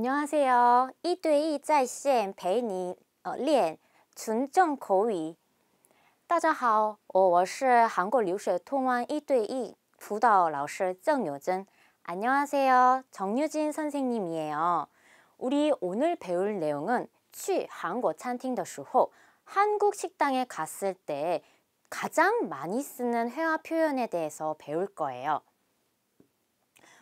안녕하세요. 一对一在线陪你练纯正口语。 大家好，我是韩国留学通湾一对一辅导老师郑요진 어, 어, 안녕하세요. 정유진 선생님이에요. 우리 오늘 배울 내용은 취 한국 찬팅 더时候 한국 식당에 갔을 때 가장 많이 쓰는 회화 표현에 대해서 배울 거예요.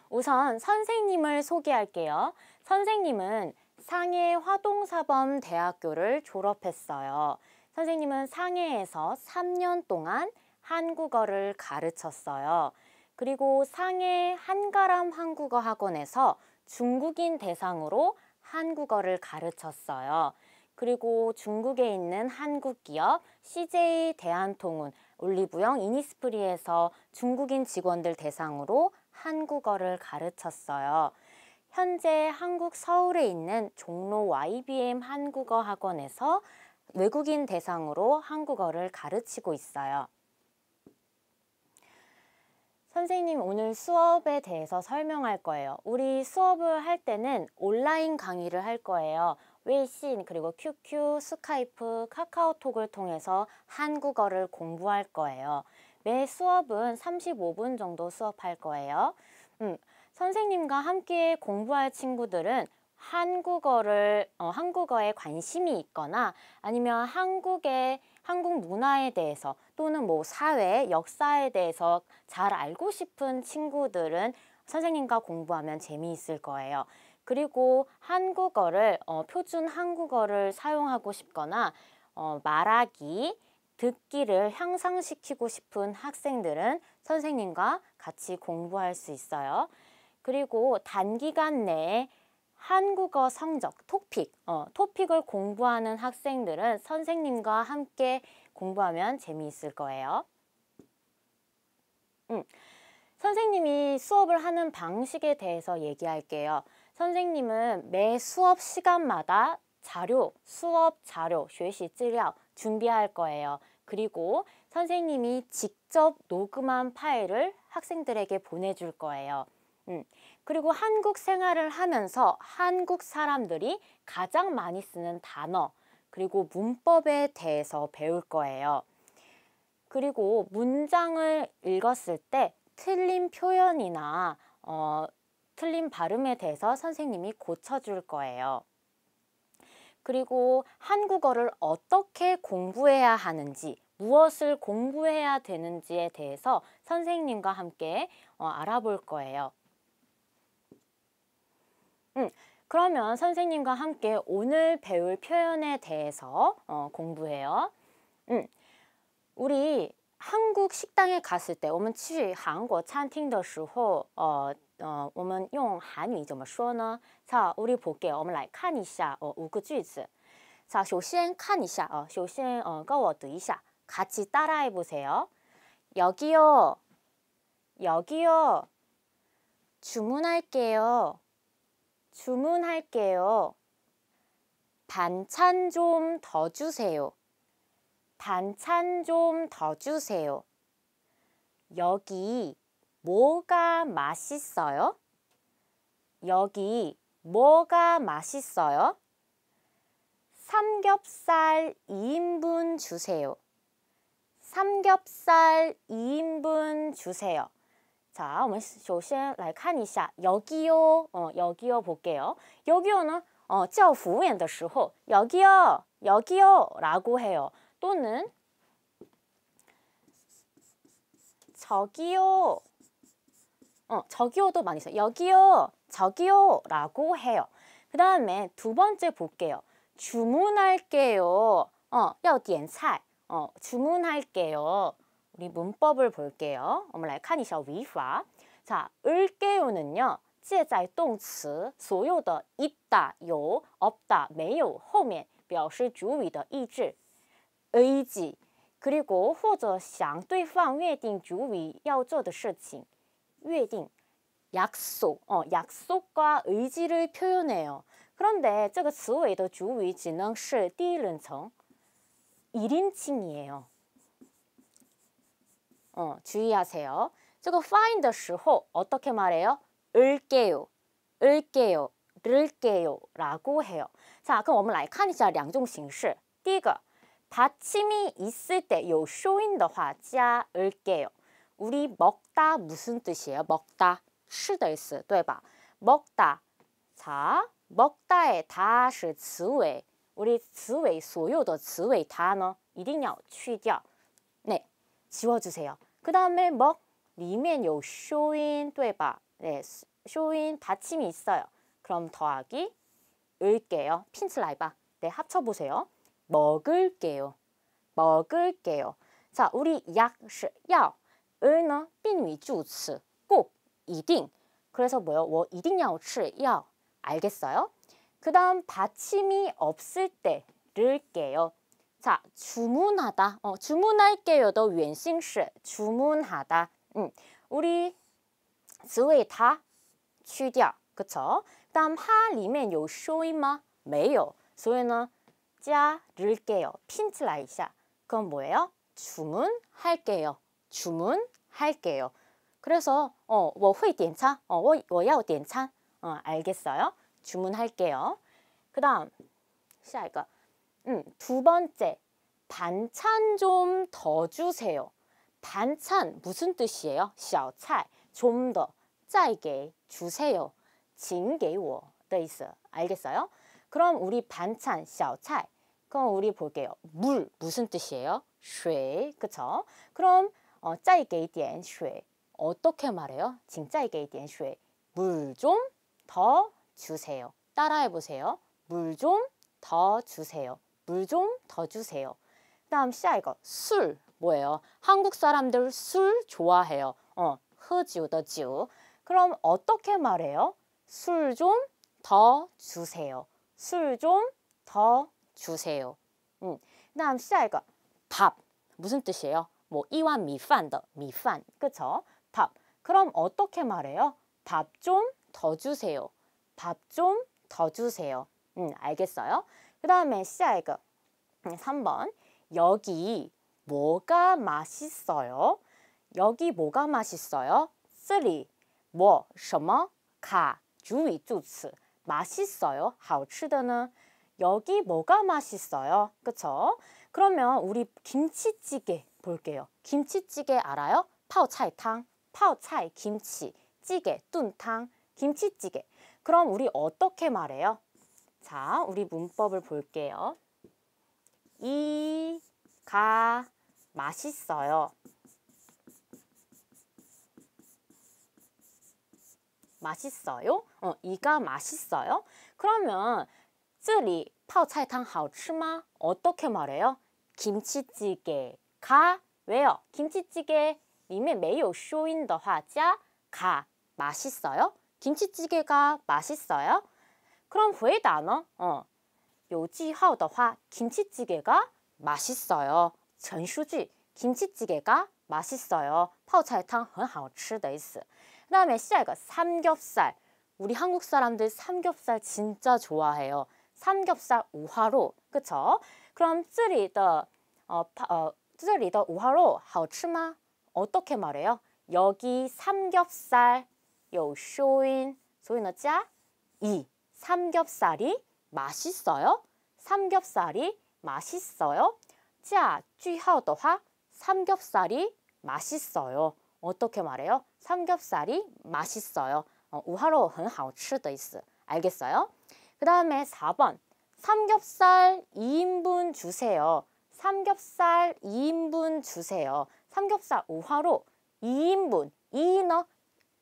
우선 선생님을 소개할게요. 선생님은 상해 화동사범대학교를 졸업했어요. 선생님은 상해에서 3년 동안 한국어를 가르쳤어요. 그리고 상해 한가람 한국어 학원에서 중국인 대상으로 한국어를 가르쳤어요. 그리고 중국에 있는 한국 기업 CJ 대한통운 올리브영 이니스프리에서 중국인 직원들 대상으로 한국어를 가르쳤어요. 현재 한국 서울에 있는 종로 YBM 한국어 학원에서 외국인 대상으로 한국어를 가르치고 있어요. 선생님 오늘 수업에 대해서 설명할 거예요. 우리 수업을 할 때는 온라인 강의를 할 거예요. 웨이신 그리고 QQ, 스카이프, 카카오톡을 통해서 한국어를 공부할 거예요. 매 수업은 35분 정도 수업할 거예요. 음, 선생님과 함께 공부할 친구들은 한국어를 어, 한국어에 관심이 있거나 아니면 한국의 한국 문화에 대해서 또는 뭐 사회, 역사에 대해서 잘 알고 싶은 친구들은 선생님과 공부하면 재미있을 거예요. 그리고 한국어를 어, 표준 한국어를 사용하고 싶거나 어, 말하기, 듣기를 향상시키고 싶은 학생들은 선생님과 같이 공부할 수 있어요. 그리고 단기간 내에 한국어 성적, 토픽, 어, 토픽을 공부하는 학생들은 선생님과 함께 공부하면 재미있을 거예요. 음, 선생님이 수업을 하는 방식에 대해서 얘기할게요. 선생님은 매 수업 시간마다 자료, 수업 자료, 学习资料 준비할 거예요. 그리고 선생님이 직접 녹음한 파일을 학생들에게 보내줄 거예요. 음. 그리고 한국 생활을 하면서 한국 사람들이 가장 많이 쓰는 단어 그리고 문법에 대해서 배울 거예요. 그리고 문장을 읽었을 때 틀린 표현이나 어, 틀린 발음에 대해서 선생님이 고쳐줄 거예요. 그리고 한국어를 어떻게 공부해야 하는지 무엇을 공부해야 되는지에 대해서 선생님과 함께 어, 알아볼 거예요. 음, 그러면 선생님과 함께 오늘 배울 표현에 대해서 어, 공부해요. 음, 우리 한국 식당에 갔을 때, 我们去韩国餐厅的时候，呃呃，我们用韩语怎么说呢？ 어, 어, 자, 우리 볼게요. 我们来看一下，呃，五个句子。 자, 首先看一下，呃，首先呃，跟我读一下， 어, 같이 따라해 보세요. 여기요, 여기요, 주문할게요. 주문할게요. 반찬 좀 더 주세요. 반찬 좀 더 주세요. 여기 뭐가 맛있어요? 여기 뭐가 맛있어요? 삼겹살 2인분 주세요. 삼겹살 2인분 주세요. 자, 우们首先来看一下여기요 어, 여기요 볼게요. 여기요는 어, 叫服务员的时候 여기요, 여기요라고 해요. 또는 저기요, 어, 저기요도 많이 써요. 여기요, 저기요라고 해요. 그 다음에 두 번째 볼게요. 주문할게요. 어, 要点菜. 어, 주문할게요. 우리 문법을 볼게요. 我们来看一下语法. 자, 을게요는요. 借在动词所有的 있다, 有, 없다, 没有后面表示主语的意志 의지 그리고 或者想对方约定主语要做的事情约定 약속, 어, 약속과 의지를 표현해요. 그런데 这个词尾的主语只能是第一人称 1인칭이에요. 어, 주의하세요. 저거 find 时候 어떻게 말해요? 을게요, 을게요, 를게요 라고 해요. 자, 그럼 我们来看一下两种形式.第一个, 받침이 있을 때有 s h 的话加 을게요. 우리 먹다 무슨 뜻이에요? 먹다, 吃的意思,对吧? 먹다, 자, 먹다의 다是 词尾, 우리 词尾所有的词尾它呢一定要去掉, 네, 지워주세요. 그 다음에 먹 리면 요 쇼인 또해봐 네, 쇼인 받침이 있어요. 그럼 더하기 을게요. 핀슬라이바. 네, 합쳐보세요. 먹을게요. 먹을게요. 자, 우리 약, 시, 야, 을는 빈위 주츠, 꼭, 이딩. 그래서 뭐요? 워 이딩야오 치, 야. 알겠어요? 그 다음 받침이 없을 때 를게요. 자, 주문하다. 어, 주문할게요도 原型是 주문하다. 음, 우리 词尾다 去掉, 그쵸? 다음 하里面 有收音吗?没有.所以呢,加 를게요. 핀起来一下. 그건 뭐예요? 주문할게요. 주문할게요. 그래서 어, 我会点餐. 어, 我我要点餐. 어, 알겠어요? 주문할게요. 그다음 下一个 음, 두 번째, 반찬 좀 더 주세요. 반찬 무슨 뜻이에요? 小菜좀더 짜게 주세요. 请给我的意思. 알겠어요? 그럼 우리 반찬 小菜 그럼 우리 볼게요. 물 무슨 뜻이에요? 水 그쵸? 그럼 어, 再给点水 어떻게 말해요? 请再给点水 물 좀 더 주세요. 따라해 보세요. 물 좀 더 주세요. 물좀더 주세요. 다음 시야 이거 술 뭐예요? 한국 사람들 술 좋아해요. 어, 허지우 더지우. 그럼 어떻게 말해요? 술 좀 더 주세요. 술 좀 더 주세요. 음. 다음 시야 이거 밥 무슨 뜻이에요? 뭐 이완 미판더 미판 그쵸? 밥 그럼 어떻게 말해요? 밥 좀 더 주세요. 밥 좀 더 주세요. 음, 알겠어요? 그다음에시이一 3번 음, 여기 뭐가 맛있어요? 여기 뭐가 맛있어요? 这里 뭐, 什么, 가, 주위, 주스 맛있어요? 好吃的呢? 여기 뭐가 맛있어요? 그쵸? 그러면 우리 김치찌개 볼게요. 김치찌개 알아요? 파오차이탕, 파오차이 김치, 찌개, 뚠탕, 김치찌개. 그럼 우리 어떻게 말해요? 자, 우리 문법을 볼게요. 이, 가, 맛있어요. 맛있어요? 어, 이가 맛있어요? 그러면 쯔里 파오차이탕 好츠마 어떻게 말해요? 김치찌개가 왜요? 김치찌개 里面没有쇼인더 화자, 가 맛있어요? 김치찌개가 맛있어요? 그럼 回나呢 어, 요지하号더화 김치찌개가 맛있어요. 전수지, 김치찌개가 맛있어요. 파 泡菜汤很好吃的意思.그 다음에 시작 삼겹살. 우리 한국 사람들 삼겹살 진짜 좋아해요. 삼겹살 우화로, 그쵸? 그럼 这리더 어, 파, 어, 这리더 우화로 好吃吗? 어떻게 말해요? 여기 삼겹살 요 쇼인 소위呢자이 삼겹살이 맛있어요? 삼겹살이 맛있어요? 자, 쥐하오더화 삼겹살이 맛있어요. 어떻게 말해요? 삼겹살이 맛있어요. 어, 우하로 很好吃的意思. 알겠어요? 그 다음에 4번 삼겹살 2인분 주세요. 삼겹살 2인분 주세요. 삼겹살 우화로 2인분 2너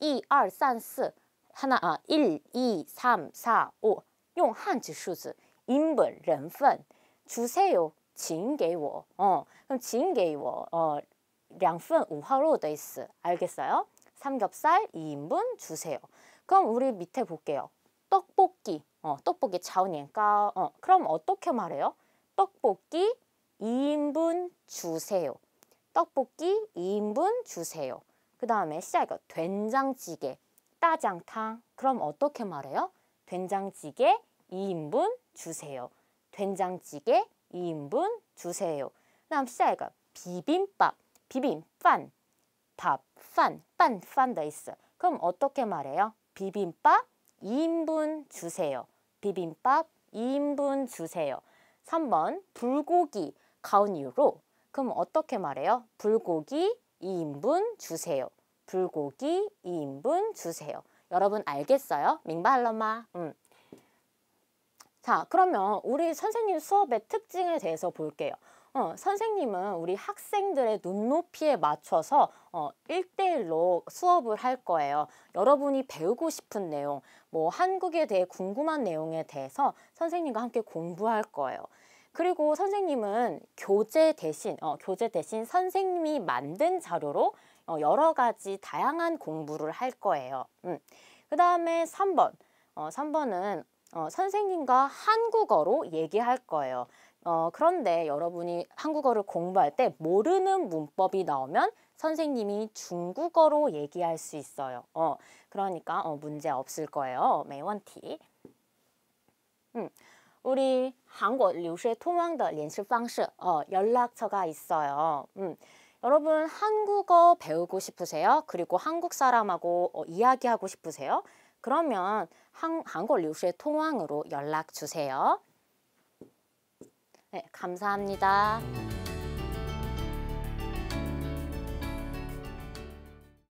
1, 2, 3, 4 하나 아, 1, 2, 3, 4, 5. 用汉字数字 인분, 人份 주세요. 请게我 어, 그럼 请게我 어, 两份우하로돼 있어. 알겠어요? 삼겹살 2인분 주세요. 그럼 우리 밑에 볼게요. 떡볶이. 어, 떡볶이 자오니까 어, 그럼 어떻게 말해요? 떡볶이 2인분 주세요. 떡볶이 2인분 주세요. 그 다음에 시작이 된장찌개. 짜장탕 그럼 어떻게 말해요? 된장찌개 2인분 주세요. 된장찌개 2인분 주세요. 다음 시작해요. 비빔밥, 비빔밥 밥, 판, 반, 판 돼있어. 그럼 어떻게 말해요? 비빔밥 2인분 주세요. 비빔밥 2인분 주세요. 3번 불고기 가운이로 그럼 어떻게 말해요? 불고기 2인분 주세요. 불고기 2인분 주세요. 여러분 알겠어요? 민발러마. 음. 자, 그러면 우리 선생님 수업의 특징에 대해서 볼게요. 어, 선생님은 우리 학생들의 눈높이에 맞춰서 어, 1대1로 수업을 할 거예요. 여러분이 배우고 싶은 내용, 뭐 한국에 대해 궁금한 내용에 대해서 선생님과 함께 공부할 거예요. 그리고 선생님은 교재 대신, 어, 교재 대신 선생님이 만든 자료로 어, 여러 가지 다양한 공부를 할 거예요. 음. 그 다음에 3번. 어, 3번은 어, 선생님과 한국어로 얘기할 거예요. 어, 그런데 여러분이 한국어를 공부할 때 모르는 문법이 나오면 선생님이 중국어로 얘기할 수 있어요. 어, 그러니까 어, 문제 없을 거예요. 매원티. 음. 우리 한국 留学通往的联系方式 어, 연락처가 있어요. 음. 여러분 한국어 배우고 싶으세요? 그리고 한국 사람하고 어, 이야기하고 싶으세요? 그러면 한, 한국 류시의 통황으로 연락 주세요. 네, 감사합니다.